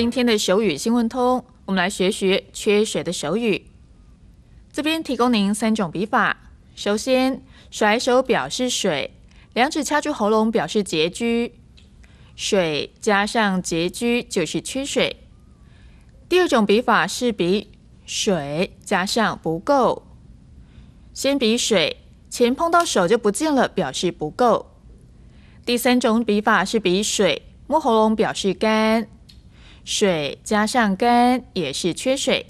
今天的手语新闻通，我们来学学缺水的手语。这边提供您三种笔法。首先，甩手表示水，两指掐住喉咙表示拮据，水加上拮据就是缺水。第二种笔法是比水加上不够，先比水，钱碰到手就不见了，表示不够。第三种笔法是比水摸喉咙表示干。水加上干也是缺水。